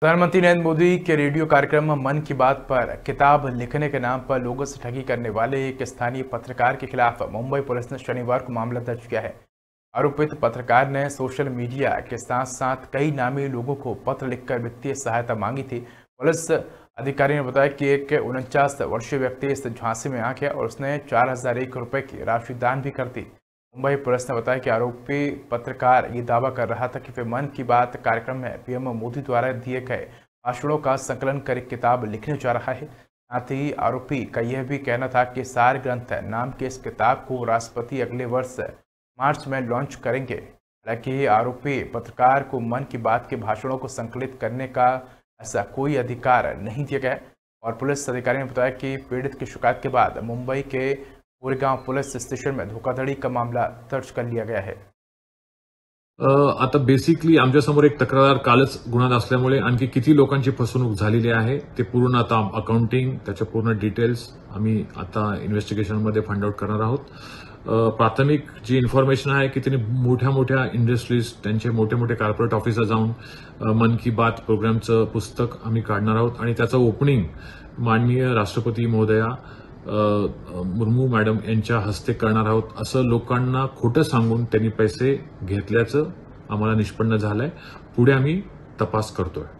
प्रधानमंत्री नरेंद्र मोदी के रेडियो कार्यक्रम मन की बात पर किताब लिखने के नाम पर लोगों से ठगी करने वाले एक स्थानीय पत्रकार के खिलाफ मुंबई पुलिस ने शनिवार को मामला दर्ज किया है आरोपित पत्रकार ने सोशल मीडिया के साथ साथ कई नामी लोगों को पत्र लिखकर वित्तीय सहायता मांगी थी पुलिस अधिकारी ने बताया कि एक उनचास वर्षीय व्यक्ति इस झांसी में आ गया और उसने चार हजार एक की राशि दान भी कर दी मुंबई पुलिस ने बताया कि आरोपी पत्रकार ये दावा कर रहा था कि वे मन की बात कार्यक्रम में पीएम मोदी द्वारा दिए गए भाषणों का संकलन कर किताब लिखने जा रहा है साथ ही आरोपी का यह भी कहना था कि सार ग्रंथ नाम के इस किताब को राष्ट्रपति अगले वर्ष मार्च में लॉन्च करेंगे हालांकि आरोपी पत्रकार को मन की बात के भाषणों को संकलित करने का ऐसा कोई अधिकार नहीं दिया गया और पुलिस अधिकारी ने बताया कि पीड़ित की शिकायत के बाद मुंबई के उरेगांव पुलिस स्टेशन में धोखाधड़ी का मामला दर्ज कर लिया गया है आता बेसिकली आमच्यासमोर एक तक्रार कालच गुन्हा असल्यामुळे आणखी किती लोकांची फसवणूक झालेली आहे ते पूर्ण आता अकाउंटिंग त्याच्या पूर्ण डिटेल्स आम्ही आता इन्व्हेस्टिगेशनमध्ये फाइंड आउट करणार आहोत प्राथमिक जी इन्फॉर्मेशन आहे की त्यांनी मोठ्या मोठ्या इंडस्ट्रीज त्यांचे मोठे मोठे कॉर्पोरेट ऑफिसर जाऊन मन की बात प्रोग्रामचं पुस्तक आम्ही काढणार आहोत आणि त्याचं ओपनिंग माननीय राष्ट्रपती महोदया मुर्मू मॅडम यांच्या हस्ते करणार आहोत असं लोकांना खोटं सांगून त्यांनी पैसे घेतल्याचं आम्हाला निष्पन्न झालंय पुढे आम्ही तपास करतोय